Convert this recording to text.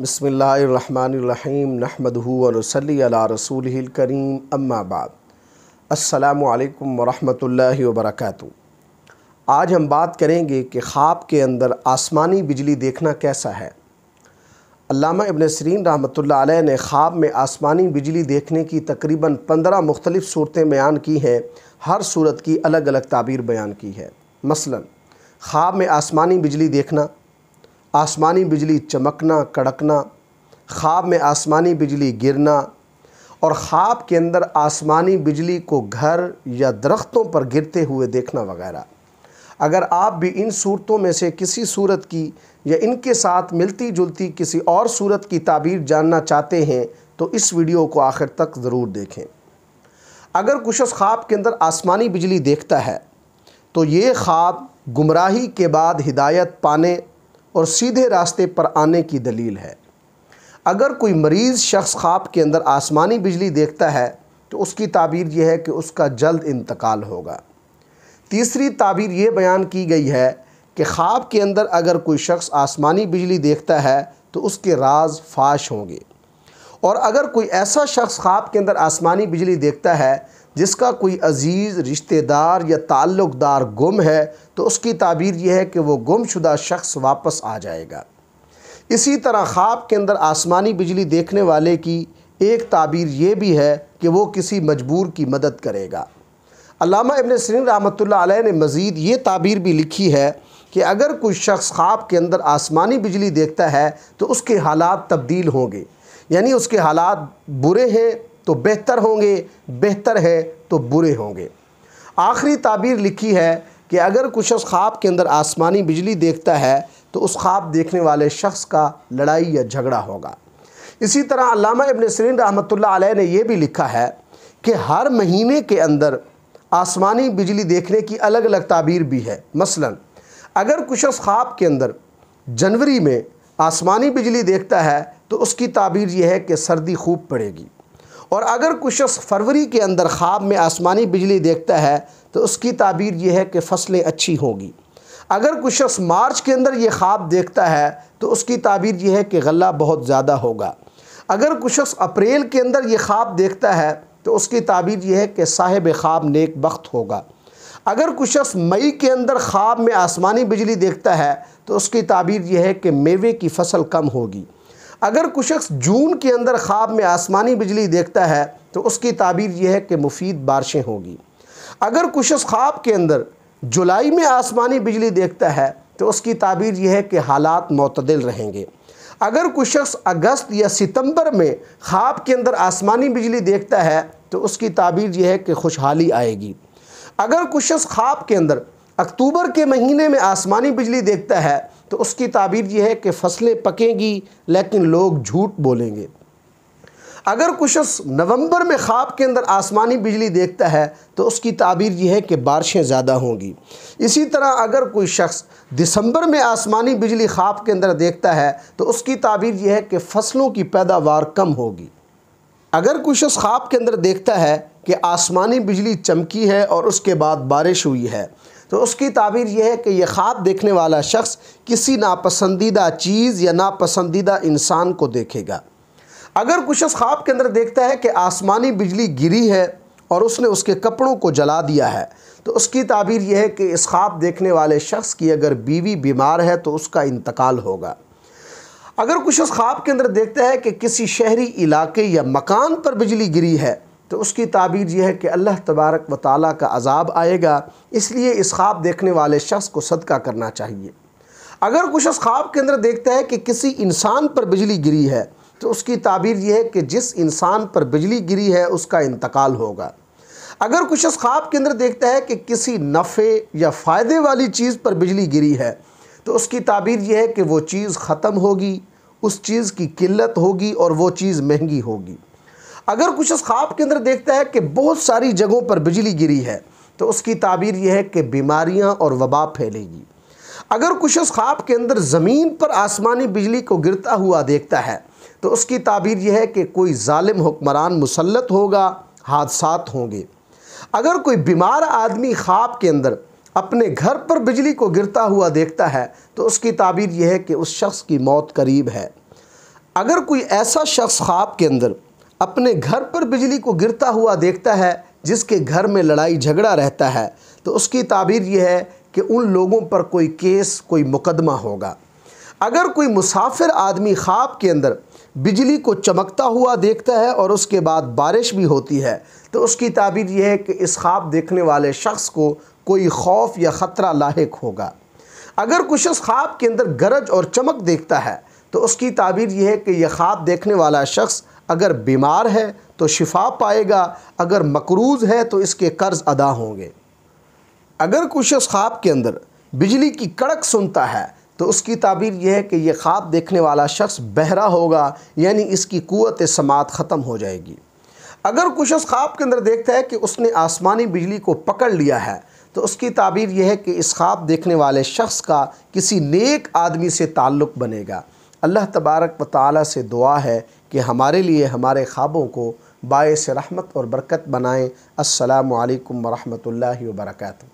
बसमीम नहमदूसली रसूल करीम अम्माबाद अल्लाम वरहमल वर्क आज हम बात करेंगे कि ख्वाब के अंदर आसमानी बिजली देखना कैसा है अल्लामा इबन सरीन रहमत ने ख्वाब में आसमानी बिजली देखने की तकरीबन पंद्रह मुख्तलिफ़ सूरतें बयान की हैं हर सूरत की अलग अलग ताबीर बयान की है मसलन ख्वाब में आसमानी बिजली देखना आसमानी बिजली चमकना कड़कना ख्वाब में आसमानी बिजली गिरना और ख्वाब के अंदर आसमानी बिजली को घर या दरख्तों पर गिरते हुए देखना वगैरह अगर आप भी इन सूरतों में से किसी सूरत की या इनके साथ मिलती जुलती किसी और सूरत की ताबीर जानना चाहते हैं तो इस वीडियो को आखिर तक ज़रूर देखें अगर कुशस ख्वाब के अंदर आसमानी बिजली देखता है तो ये ख्वाब गुमराही के बाद हिदायत पाने और सीधे रास्ते पर आने की दलील है अगर कोई मरीज़ शख्स ख्वाब के अंदर आसमानी बिजली देखता है तो उसकी ताबीर यह है कि उसका जल्द इंतकाल होगा तीसरी ताबीर ये बयान की गई है कि ख्वाब के अंदर अगर कोई शख्स आसमानी बिजली देखता है तो उसके राज फाश होंगे और अगर कोई ऐसा शख्स ख्वाब के अंदर आसमानी बिजली देखता है जिसका कोई अजीज़ रिश्तेदार या ताल्लुकदार गुम है तो उसकी ताबीर यह है कि वह गुमशुदा शख्स वापस आ जाएगा इसी तरह ख्वाब के अंदर आसमानी बिजली देखने वाले की एक ताबीर ये भी है कि वो किसी मजबूर की मदद करेगा अलामा इबन सिन रहमत ने मज़ीद ये ताबीर भी लिखी है कि अगर कोई शख्स ख्वाब के अंदर आसमानी बिजली देखता है तो उसके हालात तब्दील होंगे यानी उसके हालात बुरे हैं तो बेहतर होंगे बेहतर है तो बुरे होंगे आखिरी ताबीर लिखी है कि अगर कुछ शख्स ख्वाब के अंदर आसमानी बिजली देखता है तो उस ख्वाब देखने वाले शख्स का लड़ाई या झगड़ा होगा इसी तरह अलामा इबन सरीन रहमत ने यह भी लिखा है कि हर महीने के अंदर आसमानी बिजली देखने की अलग अलग ताबीर भी है मसलन अगर कुछ ख्वाब के अंदर जनवरी में आसमानी बिजली देखता है तो उसकी ताबीर यह है कि सर्दी खूब पड़ेगी और अगर कुछ शख्स फरवरी के अंदर ख्वाब में आसमानी बिजली देखता है तो उसकी ताबीर यह है कि फसलें अच्छी होंगी अगर कुछ शख्स मार्च के अंदर ये ख्वाब देखता है तो उसकी ताबीर यह है कि गला बहुत ज़्यादा होगा अगर कुछ शख्स अप्रैल के अंदर ये ख्वाब देखता है तो उसकी ताबीर यह है कि साहिब ख्वाब नेक बख्त होगा अगर कुछ शख्स मई के अंदर ख्वाब में आसमानी बिजली देखता है तो उसकी ताबीर यह है कि मेवे की फसल कम होगी अगर कुछ शख्स जून के अंदर ख्वाब में आसमानी बिजली देखता है तो उसकी ताबीर यह है कि मुफीद बारिशें होंगी अगर कुछ शख्स ख्वाब के अंदर जुलाई में आसमानी बिजली देखता है तो उसकी ताबीर यह है कि हालात मतदिल रहेंगे अगर कोई शख्स अगस्त या सितंबर में ख्वाब के अंदर आसमानी बिजली देखता है तो उसकी ताबीर यह है कि खुशहाली आएगी अगर कोई शख्स ख्वाब के अंदर अक्टूबर के महीने में आसमानी बिजली देखता है तो उसकी ताबीर यह है कि फसलें पकेंगी लेकिन लोग झूठ बोलेंगे अगर कुछ नवंबर में ख्वाब के अंदर आसमानी बिजली देखता है तो उसकी ताबीर यह है कि बारिशें ज़्यादा होंगी इसी तरह अगर कोई शख्स दिसंबर में आसमानी बिजली ख्वाब के अंदर देखता है तो उसकी ताबीर यह है कि फ़सलों की पैदावार कम होगी अगर कोई शख्स ख्वाब के अंदर देखता है कि आसमानी बिजली चमकी है और उसके बाद बारिश हुई है तो उसकी ताबीर यह है कि यह ख्वाब देखने वाला शख्स किसी नापसंदीदा चीज़ या नापसंदीदा इंसान को देखेगा अगर कुछ शख्स ख्वाब के अंदर देखता है कि आसमानी बिजली गिरी है और उसने उसके कपड़ों को जला दिया है तो उसकी ताबीर यह है कि इस ख्वाब देखने वाले शख्स की अगर बीवी बीमार है तो उसका इंतकाल होगा अगर कुछ शख्स ख्वाब के अंदर देखता है कि किसी शहरी इलाके या मकान पर बिजली गिरी है तो उसकी ताबीर यह है कि अल्लाह तबारक व ताली का अजाब आएगा इसलिए इस ख्वाब देखने वाले शख्स को सदका करना चाहिए अगर कुछ शख्स ख्वाब के अंदर देखता है कि किसी इंसान पर बिजली गिरी है तो उसकी ताबीर यह है कि जिस इंसान पर बिजली गिरी है उसका इंतकाल होगा अगर कुछ शख्स ख्वाब के अंदर देखता है कि किसी नफ़े या फ़ायदे वाली चीज़ पर बिजली गिरी है तो उसकी ताबीर यह है कि वो चीज़ ख़त्म होगी उस चीज़ की किल्लत होगी और वो चीज़ महंगी होगी अगर कुछ इस ख्वाब के अंदर देखता है कि बहुत सारी जगहों पर बिजली गिरी है तो उसकी ताबीर यह है कि बीमारियाँ और वबा फैलेगी अगर कुछ इस ख्वाब के अंदर ज़मीन पर आसमानी बिजली को गिरता हुआ देखता है तो उसकी ताबीर यह है कि कोई ालिम हुक्मरान मुसलत होगा हादसा होंगे अगर कोई बीमार आदमी ख्वाब के अंदर अपने घर पर बिजली को गिरता हुआ देखता है तो उसकी ताबीर यह है कि उस शख्स की मौत करीब है अगर कोई ऐसा शख्स ख्वाब के अंदर अपने घर पर बिजली को गिरता हुआ देखता है जिसके घर में लड़ाई झगड़ा रहता है तो उसकी ताबीर यह है कि उन लोगों पर कोई केस कोई मुकदमा होगा अगर कोई मुसाफिर आदमी ख्वाब के अंदर बिजली को चमकता हुआ देखता है और उसके बाद बारिश भी होती है तो उसकी ताबीर यह है कि इस ख्वाब देखने वाले शख्स को कोई खौफ या ख़तरा लाक होगा अगर कुछ शख्स ख्वाब के अंदर गरज और चमक देखता है तो उसकी ताबीर यह है कि यह ख्वाब देखने वाला शख्स अगर बीमार है तो शिफा पाएगा अगर मकरूज़ है तो इसके कर्ज़ अदा होंगे अगर कुछ ख्वाब के अंदर बिजली की कड़क सुनता है तो उसकी ताबीर यह है कि यह ख्वाब देखने वाला शख्स बहरा होगा यानी इसकी क़वत समात ख़त्म हो जाएगी अगर कुछ ख्वाब के अंदर देखता है कि उसने आसमानी बिजली को पकड़ लिया है तो उसकी ताबीर यह है कि इस ख्वाब देखने वाले शख्स का किसी नेक आदमी से ताल्लुक़ बनेगा अल्लाह तबारक व ताली से दुआ है कि हमारे लिए हमारे ख्वाबों को बायस रहमत और बरकत बनाएँ असलकम वरहमल वर्का